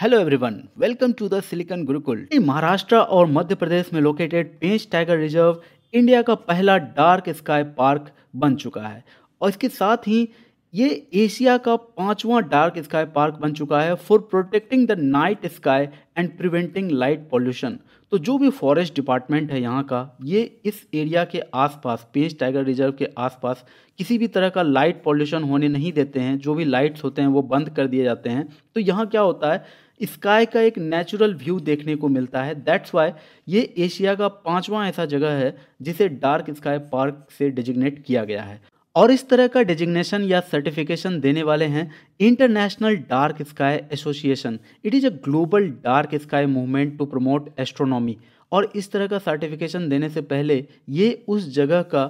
hello everyone welcome to the silicon Gurukul Maharashtra और मध्य प्रदेश में located Pench tiger reserve India का पहला डार्क स्काई पार्क बन चुका है और इसके साथ ही ये एशिया का पांचवा डार्क स्काई पार्क बन चुका है for protecting the night sky and preventing light pollution तो जो भी फॉरेस्ट डिपार्टमेंट है यहाँ का ये इस एरिया के आसपास पेंच टाइगर रिजर्व के आसपास किसी भी तरह का लाइट पॉल्यूशन होने नहीं देते हैं जो भी लाइट्स होते हैं वो बंद कर दिए जाते हैं तो यहाँ क्या होता है स्काई का एक नेचुरल व्यू देखने को मिलता है दैट्स वाई ये एशिया का पांचवा ऐसा जगह है जिसे डार्क स्काई पार्क से डिजिग्नेट किया गया है और इस तरह का डिजिग्नेशन या सर्टिफिकेशन देने वाले हैं international dark sky association it is a global dark sky movement to promote astronomy और इस तरह का सर्टिफिकेशन देने से पहले ये उस जगह का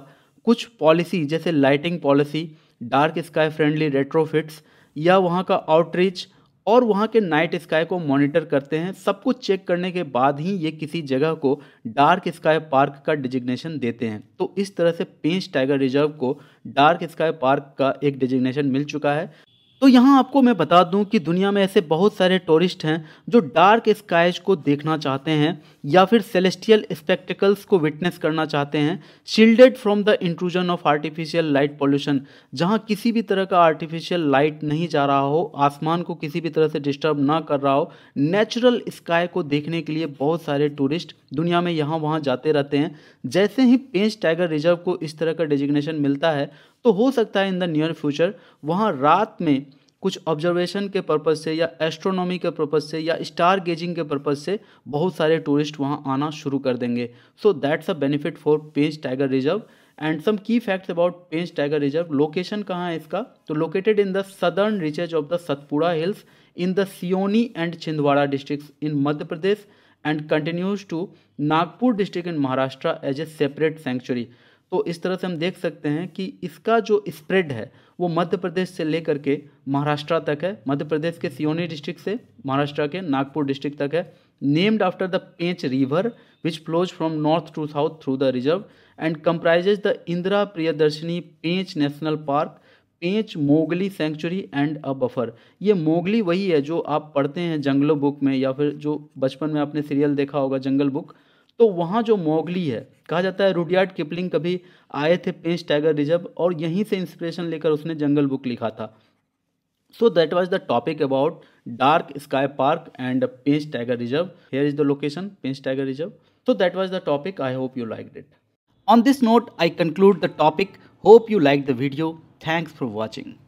कुछ पॉलिसी जैसे lighting policy dark sky friendly retrofits या वहाँ का आउटरीच और वहाँ के नाइट स्काई को मॉनिटर करते हैं सब कुछ चेक करने के बाद ही ये किसी जगह को डार्क स्काई पार्क का डिजिग्नेशन देते हैं तो इस तरह से पेंच टाइगर रिजर्व को डार्क स्काई पार्क का एक डिजिग्नेशन मिल चुका है तो यहाँ आपको मैं बता दूँ कि दुनिया में ऐसे बहुत सारे टूरिस्ट हैं जो डार्क स्काइज को देखना चाहते हैं या फिर सेलेस्टियल स्पेक्टिकल्स को विटनेस करना चाहते हैं shielded from the intrusion of artificial light pollution जहाँ किसी भी तरह का आर्टिफिशियल लाइट नहीं जा रहा हो आसमान को किसी भी तरह से डिस्टर्ब ना कर रहा हो नेचुरल स्काई को देखने के लिए बहुत सारे टूरिस्ट दुनिया में यहाँ वहाँ जाते रहते हैं जैसे ही पेंच टाइगर रिजर्व को इस तरह का डेजिग्नेशन मिलता है तो हो सकता है इन द नियर फ्यूचर वहाँ रात में कुछ ऑब्जर्वेशन के पर्पज़ से या एस्ट्रोनॉमी के पर्पज़ से या स्टार गेजिंग के पर्पज़ से बहुत सारे टूरिस्ट वहाँ आना शुरू कर देंगे so that's a benefit for Pench tiger reserve and some key facts about Pench tiger reserve location कहाँ है इसका तो located in the southern reaches of the Satpura hills in the Seoni and Chhindwara district in Madhya Pradesh and continues to Nagpur district in Maharashtra as a separate sanctuary तो इस तरह से हम देख सकते हैं कि इसका जो स्प्रेड है वो मध्य प्रदेश से लेकर के महाराष्ट्र तक है मध्य प्रदेश के सियोनी डिस्ट्रिक्ट से महाराष्ट्र के नागपुर डिस्ट्रिक्ट तक है named after the Pench river which flows from north to south through the reserve and comprises the Indira Priyadarshini Pench national park Pench Mowgli sanctuary and a buffer ये मोगली वही है जो आप पढ़ते हैं जंगलों बुक में या फिर जो बचपन में आपने सीरियल देखा होगा जंगल बुक तो वहाँ जो मोगली है कहा जाता है रुडियार्ड किपलिंग कभी आए थे पेंच टाइगर रिजर्व और यहीं से इंस्पिरेशन लेकर उसने जंगल बुक लिखा था so that was the topic about dark sky park and Pench tiger reserve here is the location Pench tiger reserve so that was the topic I hope you like it on this note I conclude the topic hope you like the video thanks for watching